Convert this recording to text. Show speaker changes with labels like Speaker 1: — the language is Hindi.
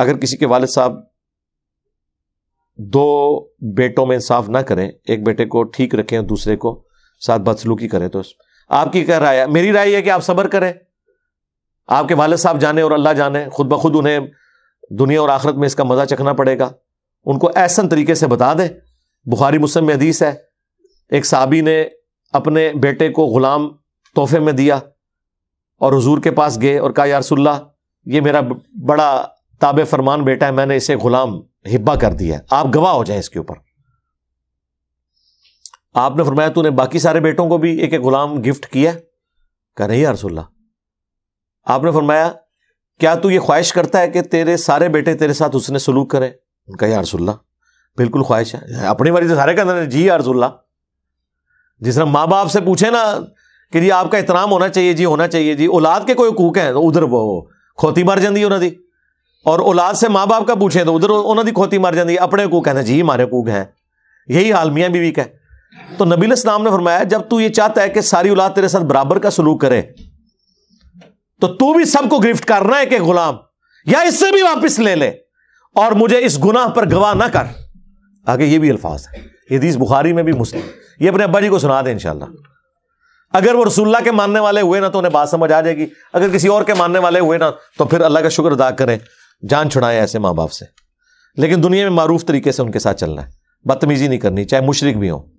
Speaker 1: अगर किसी के वालद साहब दो बेटों में इंसाफ ना करें एक बेटे को ठीक रखें दूसरे को साथ बदसलूकी करें तो आपकी क्या राय है मेरी राय है कि आप सब्र करें आपके वालद साहब जाने और अल्लाह जाने खुद ब खुद उन्हें दुनिया और आखरत में इसका मज़ा चखना पड़ेगा उनको ऐसा तरीके से बता दें बुखारी मुस्लिम में हदीस है एक साबी ने अपने बेटे को ग़ुलाम तोहफे में दिया और हजूर के पास गए और कहा यारसुल्ला ये मेरा बड़ा ताबे फरमान बेटा है मैंने इसे गुलाम हिब्बा कर दिया आप गवाह हो जाए इसके ऊपर आपने फरमाया तूने बाकी सारे बेटों को भी एक एक गुलाम गिफ्ट किया कह नहीं यारसोल्ला आपने फरमाया क्या तू ये ख्वाहिश करता है कि तेरे सारे बेटे तेरे साथ उसने सलूक करें उनका यारसोल्ला बिल्कुल ख्वाहिश है अपनी मर्जी से सारे कहते हैं जी यारसोल्ला जिस तरह माँ बाप से पूछे ना कि जी आपका इतनाम होना चाहिए जी होना चाहिए जी औलाद के कोई हकूक है तो उधर वो खोती मर जाती उन्होंने औलाद से मां बाप का पूछे तो उधर उन्होंने खोती मार जाती है अपने को कहते जी ਹਮਾਰੇ ਹਕੂਕ ਹੈ यही हाल मियाँ बीवी का है तो नबील इस्लाम ने फरमाया जब तू ये चाहता है कि सारी औलाद तेरे साथ बराबर का सलूक करे तो तू भी सबको गिफ्ट करना है कि गुलाम या इससे भी वापस ले ले और मुझे इस गुनाह पर गवाह ना कर आगे ये भी अल्फाज है हदीस बुखारी में भी मुस्लिम ये अपने अब्बा जी को सुना दे इनशाला अगर वो रसुल्ला के मानने वाले हुए ना तो उन्हें बात समझ आ जाएगी अगर किसी और के मानने वाले हुए ना तो फिर अल्लाह का शुक्र अदा करें जान छुड़ाएं ऐसे माँ बाप से लेकिन दुनिया में मरूफ तरीके से उनके साथ चलना है बदतमीजी नहीं करनी चाहे मुशरक भी हों